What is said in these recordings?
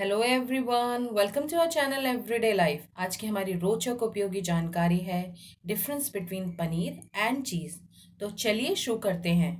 Hello everyone welcome to our channel everyday life आज की हमारी रोचक उपयोगी जानकारी है difference between paneer and cheese तो चलिए शुरू करते हैं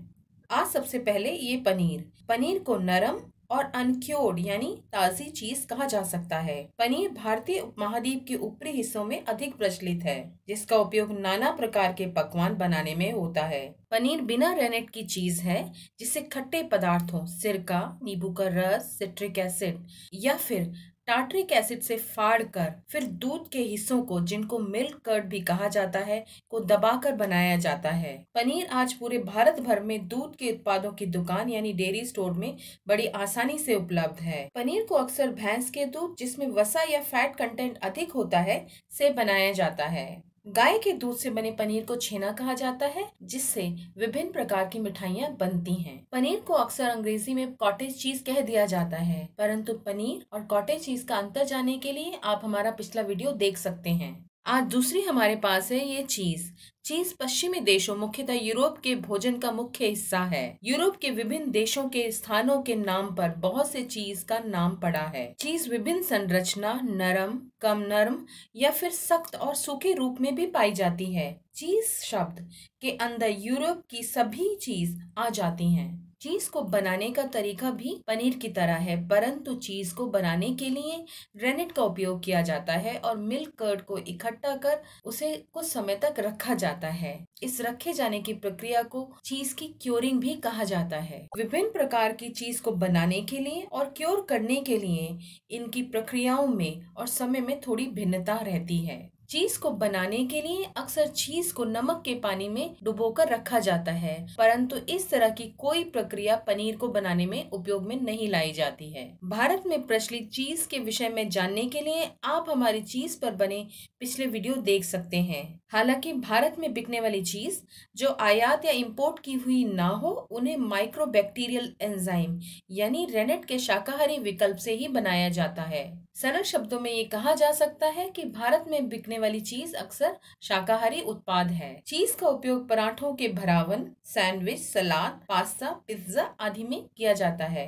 आज सबसे पहले ये पनीर पनीर को नरम और अनक्योर्ड यानी ताज़ी चीज कहा जा सकता है पनीर भारतीय महाद्वीप के ऊपरी हिस्सों में अधिक प्रचलित है जिसका उपयोग नाना प्रकार के पकवान बनाने में होता है पनीर बिना रेनेट की चीज है जिसे खट्टे पदार्थों सिरका नींबू का रस सिट्रिक एसिड या फिर टार्ट्रिक एसिड से फाड़ कर फिर दूध के हिस्सों को जिनको मिल्क कर्ड भी कहा जाता है को दबाकर बनाया जाता है पनीर आज पूरे भारत भर में दूध के उत्पादों की दुकान यानी डेयरी स्टोर में बड़ी आसानी से उपलब्ध है पनीर को अक्सर भैंस के दूध जिसमें वसा या फैट कंटेंट अधिक होता है से बनाया जाता है गाय के दूध से बने पनीर को छेना कहा जाता है जिससे विभिन्न प्रकार की मिठाइयाँ बनती हैं। पनीर को अक्सर अंग्रेजी में कॉटेज चीज कह दिया जाता है परंतु पनीर और कॉटेज चीज का अंतर जानने के लिए आप हमारा पिछला वीडियो देख सकते हैं आज दूसरी हमारे पास है ये चीज चीज पश्चिमी देशों मुख्यतः यूरोप के भोजन का मुख्य हिस्सा है यूरोप के विभिन्न देशों के स्थानों के नाम पर बहुत से चीज का नाम पड़ा है चीज विभिन्न संरचना नरम कम नरम या फिर सख्त और सूखे रूप में भी पाई जाती है चीज शब्द के अंदर यूरोप की सभी चीज आ जाती हैं। चीज को बनाने का तरीका भी पनीर की तरह है परंतु चीज को बनाने के लिए रेनेट का उपयोग किया जाता है और मिल्क कर्ड को इकट्ठा कर उसे कुछ समय तक रखा जाता है जाता है इस रखे जाने की प्रक्रिया को चीज की क्योरिंग भी कहा जाता है विभिन्न प्रकार की चीज को बनाने के लिए और क्योर करने के लिए इनकी प्रक्रियाओं में और समय में थोड़ी भिन्नता रहती है चीज को बनाने के लिए अक्सर चीज को नमक के पानी में डुबोकर रखा जाता है परंतु इस तरह की कोई प्रक्रिया पनीर को बनाने में उपयोग में नहीं लाई जाती है भारत में प्रचलित चीज के विषय में जानने के लिए आप हमारी चीज पर बने पिछले वीडियो देख सकते हैं हालांकि भारत में बिकने वाली चीज जो आयात या इम्पोर्ट की हुई ना हो उन्हें माइक्रो बैक्टीरियल एंजाइम यानी रेनेट के शाकाहारी विकल्प से ही बनाया जाता है सरल शब्दों में ये कहा जा सकता है कि भारत में बिकने वाली चीज अक्सर शाकाहारी उत्पाद है चीज का उपयोग पराठों के भरावन सैंडविच सलाद पास्ता पिज्जा आदि में किया जाता है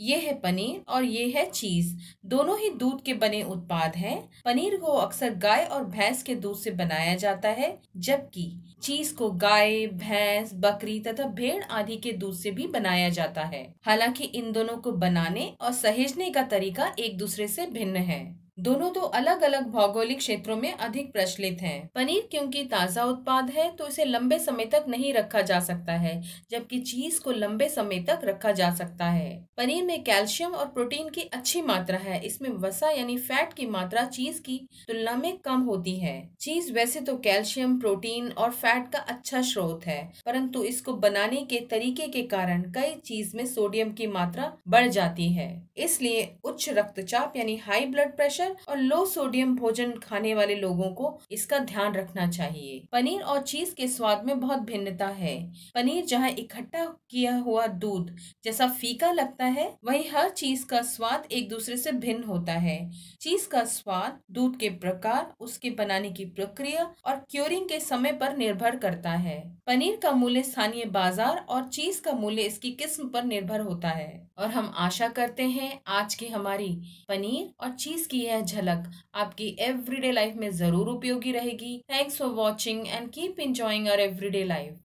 ये है पनीर और ये है चीज दोनों ही दूध के बने उत्पाद हैं। पनीर को अक्सर गाय और भैंस के दूध से बनाया जाता है जबकि चीज को गाय भैंस बकरी तथा भेड़ आदि के दूध से भी बनाया जाता है हालांकि इन दोनों को बनाने और सहेजने का तरीका एक दूसरे से भिन्न है दोनों तो अलग अलग भौगोलिक क्षेत्रों में अधिक प्रचलित हैं। पनीर क्योंकि ताज़ा उत्पाद है तो इसे लंबे समय तक नहीं रखा जा सकता है जबकि चीज को लंबे समय तक रखा जा सकता है पनीर में कैल्शियम और प्रोटीन की अच्छी मात्रा है इसमें वसा यानी फैट की मात्रा चीज की तुलना में कम होती है चीज वैसे तो कैल्शियम प्रोटीन और फैट का अच्छा स्रोत है परंतु इसको बनाने के तरीके के कारण कई चीज में सोडियम की मात्रा बढ़ जाती है इसलिए उच्च रक्तचाप यानी हाई ब्लड प्रेशर प्रेशर और लो सोडियम भोजन खाने वाले लोगों को इसका ध्यान रखना चाहिए पनीर और चीज के स्वाद में बहुत भिन्नता है पनीर जहाँ इकट्ठा किया हुआ दूध जैसा फीका लगता है वही हर चीज का स्वाद एक दूसरे से भिन्न होता है चीज का स्वाद दूध के प्रकार उसके बनाने की प्रक्रिया और क्योरिंग के समय पर निर्भर करता है पनीर का मूल्य स्थानीय बाजार और चीज का मूल्य इसकी किस्म पर निर्भर होता है और हम आशा करते हैं आज की हमारी पनीर और चीज की यह यह झलक आपकी एवरीडे लाइफ में जरूर उपयोगी रहेगी thanks for watching and keep enjoying our everyday life